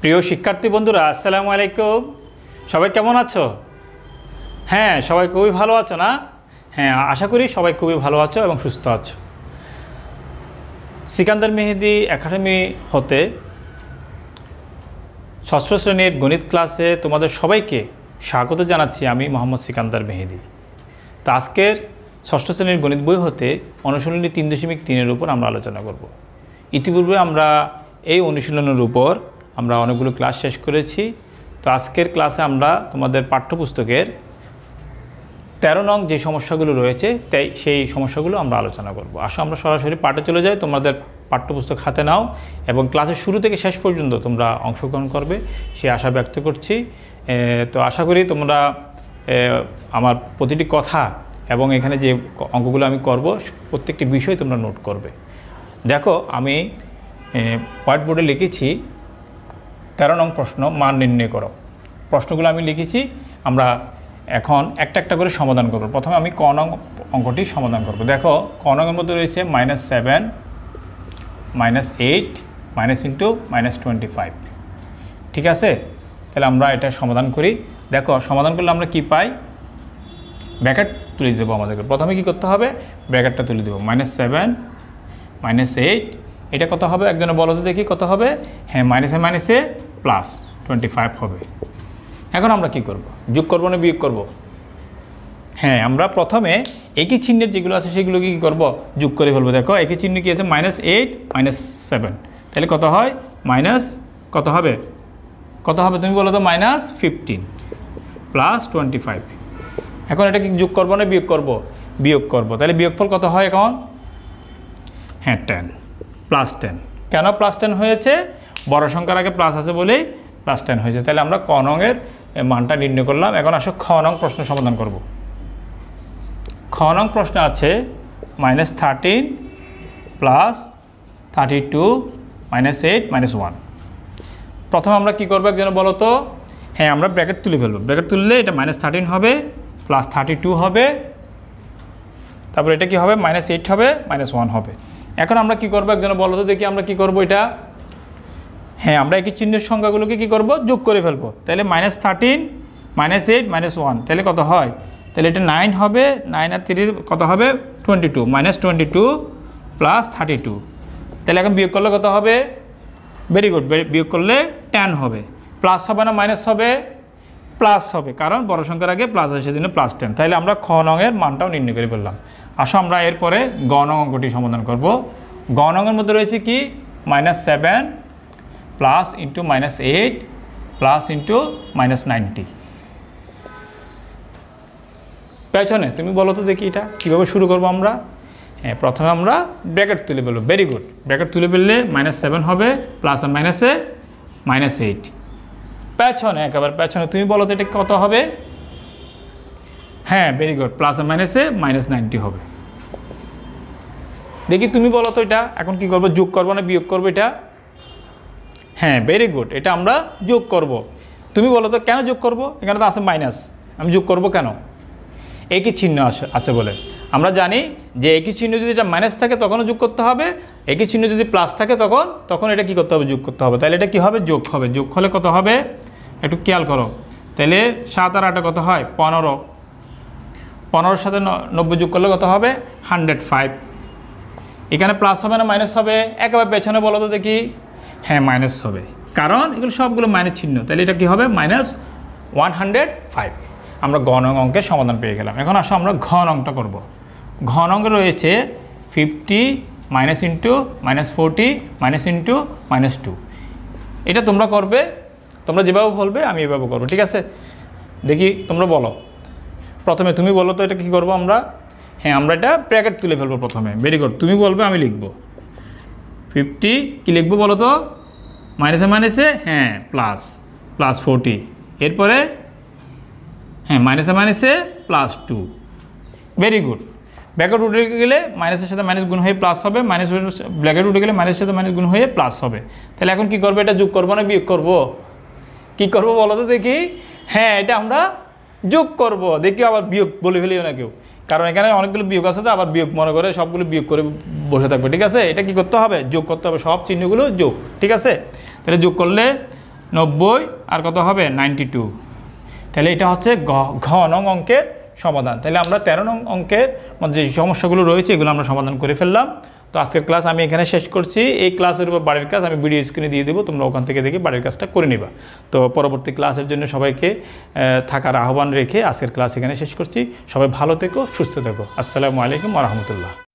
প্রিয় শিক্ষার্থী বন্ধুরা আসসালামু আলাইকুম সবাই কেমন আছো হ্যাঁ সবাই খুবই ভালো আছো না হ্যাঁ আশা করি সবাই খুবই ভালো আছো এবং সুস্থ আছো সিকান্দার মেহেদি একাডেমি হতে ষষ্ঠ শ্রেণীর গণিত ক্লাসে তোমাদের সবাইকে স্বাগত জানাচ্ছি আমি মোহাম্মদ সিকান্দার মেহেদি তো আজকের ষষ্ঠ শ্রেণীর গণিত বই হতে অনুশীলনী তিন দশমিক তিনের উপর আমরা আলোচনা করব ইতিপূর্বে আমরা এই অনুশীলনের উপর আমরা অনেকগুলো ক্লাস শেষ করেছি তো আজকের ক্লাসে আমরা তোমাদের পাঠ্যপুস্তকের তেরো নং যে সমস্যাগুলো রয়েছে তাই সেই সমস্যাগুলো আমরা আলোচনা করব আসো আমরা সরাসরি পাঠে চলে যাই তোমাদের পাঠ্যপুস্তক হাতে নাও এবং ক্লাসের শুরু থেকে শেষ পর্যন্ত তোমরা অংশগ্রহণ করবে সে আশা ব্যক্ত করছি তো আশা করি তোমরা আমার প্রতিটি কথা এবং এখানে যে অঙ্কগুলো আমি করব প্রত্যেকটি বিষয় তোমরা নোট করবে দেখো আমি হোয়াইট বোর্ডে লিখেছি তেরো নং প্রশ্ন মান নির্ণয় করো প্রশ্নগুলো আমি লিখেছি আমরা এখন একটা একটা করে সমাধান করব প্রথমে আমি ক নং অঙ্কটি সমাধান করব দেখো ক নংয়ের মধ্যে রয়েছে minus seven minus eight minus into minus twenty five ঠিক আছে তাহলে আমরা এটা সমাধান করি দেখো সমাধান করলে আমরা কি পাই ব্র্যাকেট তুলে দেবো আমাদেরকে প্রথমে কি করতে হবে ব্র্যাকেটটা তুলে দেবো মাইনাস সেভেন মাইনাস এইট এটা কত হবে একজনে বলো তো দেখি কত হবে হ্যাঁ মাইনাসে মাইনাসে প্লাস টোয়েন্টি ফাইভ হবে এখন আমরা কি করব যোগ করবো না বিয়োগ করব। হ্যাঁ আমরা প্রথমে একই চিহ্নের যেগুলো আছে সেগুলোকে কী করবো যোগ করে ফেলবো দেখো একই চিহ্ন কী আছে মাইনাস এইট মাইনাস সেভেন তাহলে কত হয় মাইনাস কত হবে কত হবে তুমি বলো তো minus fifteen plus twenty five এখন এটা কি যোগ করবো না বিয়োগ করবো বিয়োগ করবো তাহলে বিয়োগফল কত হয় এখন হ্যাঁ টেন প্লাস টেন কেন প্লাস টেন হয়েছে বড় সংখ্যার আগে প্লাস আছে বলেই প্লাস টেন হয়েছে তাহলে আমরা ক মানটা নির্ণয় করলাম এখন আসো খ নং প্রশ্ন সমাধান করব খ নং প্রশ্ন আছে minus thirteen plus thirty two minus eight minus one প্রথমে আমরা কী করবো একজন বলো তো হ্যাঁ আমরা ব্র্যাকেট তুলে ফেলব ব্র্যাকেট তুললে এটা মাইনাস থার্টিন হবে প্লাস থার্টি টু হবে তারপর এটা কি হবে মাইনাস এইট হবে মাইনাস ওয়ান হবে এখন আমরা কি করবো একজন বলো তো দেখি আমরা কি করব এটা হ্যাঁ আমরা একই চিহ্নের সংখ্যাগুলোকে কি করব যোগ করে ফেলবো তাহলে minus thirteen minus eight minus one তাহলে কত হয় তাহলে এটা নাইন হবে নাইন আর থ্রি কত হবে twenty two minus twenty two plus thirty two তাহলে এখন বিয়োগ করলে কত হবে ভেরি গুড বিয়োগ করলে টেন হবে প্লাস হবে না মাইনাস হবে প্লাস হবে কারণ বড় সংখ্যার আগে প্লাস আসে জন্য প্লাস টেন তাহলে আমরা খ নঙের মানটাও নির্ণয় করে ফেললাম আসো আমরা এরপরে গ নং অঙ্কটি সমাধান করব গ নঙের মধ্যে রয়েছে কি minus seven plus into minus 8 plus into minus ninety পেছনে তুমি বলো তো দেখি এটা কীভাবে শুরু করবো আমরা হ্যাঁ প্রথমে আমরা ব্র্যাকেট তুলে ফেলবো ভেরি গুড ব্র্যাকেট তুলে ফেললে মাইনাস সেভেন হবে প্লাস আর মাইনাসে মাইনাস এইট পেছনে একেবারে পেছনে তুমি বলো তো এটা কত হবে হ্যাঁ ভেরি গুড প্লাস আর মাইনাসে মাইনাস নাইনটি হবে দেখি তুমি বলো তো এটা এখন কি করবো যোগ করবো না বিয়োগ করবো এটা হ্যাঁ ভেরি গুড এটা আমরা যোগ করব। তুমি বলো তো কেন যোগ করব এখানে তো আছে মাইনাস আমি যোগ করব কেন একই চিহ্ন আছে বলে আমরা জানি যে একই চিহ্ন যদি এটা মাইনাস থাকে তখনও যোগ করতে হবে একই চিহ্ন যদি প্লাস থাকে তখন তখন এটা কি করতে হবে যোগ করতে হবে তাহলে এটা কি হবে যোগ হবে যোগ হলে কত হবে একটু খেয়াল করো তাহলে সাত আর আটে কত হয় পনেরো পনেরোর সাথে নব্বই যোগ করলে কত হবে হান্ড্রেড ফাইভ এখানে প্লাস হবে না মাইনাস হবে একেবারে পেছনে বলো তো দেখি হ্যাঁ মাইনাস হবে কারণ এগুলো সবগুলো মাইনাস চিহ্ন তাহলে এটা কি হবে মাইনাস ওয়ান হান্ড্রেড ফাইভ আমরা ঘনং অঙ্কের সমাধান পেয়ে গেলাম এখন আসো আমরা ঘন অঙ্কটা করব ঘন অঙ্ক রয়েছে fifty minus into minus forty minus into minus two এটা তোমরা করবে তোমরা যেভাবে বলবে আমি এভাবে করবো ঠিক আছে দেখি তোমরা বলো প্রথমে তুমি বলো তো এটা কি করব আমরা হ্যাঁ আমরা এটা প্যাকেট তুলে ফেলবো প্রথমে ভেরি গুড তুমি বলবে আমি লিখবো ফিফটি কী লিখবো বলো তো মাইনাসে মাইনাসে হ্যাঁ প্লাস প্লাস ফোরটি এরপরে হ্যাঁ মাইনাসে মাইনাসে plus two very good bracket উঠে গেলে মাইনাসের সাথে মাইনাস গুণ হয়ে প্লাস হবে মাইনাস ব্ল্যাকেট উঠে গেলে মাইনাসের সাথে মাইনাস গুণ হয়ে প্লাস হবে তাহলে এখন কি করবো এটা যোগ করবো না বিয়োগ করবো কি করবো বলো তো দেখি হ্যাঁ এটা আমরা যোগ করব দেখি আবার বিয়োগ বলে ফেলিও না কেউ কারণ এখানে অনেকগুলো বিয়োগ আছে তো আবার বিয়োগ মনে করে সবগুলো বিয়োগ করে বসে থাকবে ঠিক আছে এটা কি করতে হবে যোগ করতে হবে সব চিহ্নগুলো যোগ ঠিক আছে তাহলে যোগ করলে নব্বই আর কত হবে নাইনটি টু তাহলে এটা হচ্ছে ঘ নং অঙ্কের সমাধান তাহলে আমরা তেরো নং অঙ্কের মধ্যে যে সমস্যাগুলো রয়েছে এগুলো আমরা সমাধান করে ফেললাম তো আজকের ক্লাস আমি এখানে শেষ করছি এই ক্লাসের উপর বাড়ির কাজ আমি ভিডিও স্ক্রিনে দিয়ে দেবো তোমরা ওখান থেকে দেখে বাড়ির কাজটা করে নেবা তো পরবর্তী ক্লাসের জন্য সবাইকে থাকার আহ্বান রেখে আজকের ক্লাস এখানে শেষ করছি সবাই ভালো থেকো সুস্থ থেকো আসসালামু আলাইকুম রহমতুল্লাহ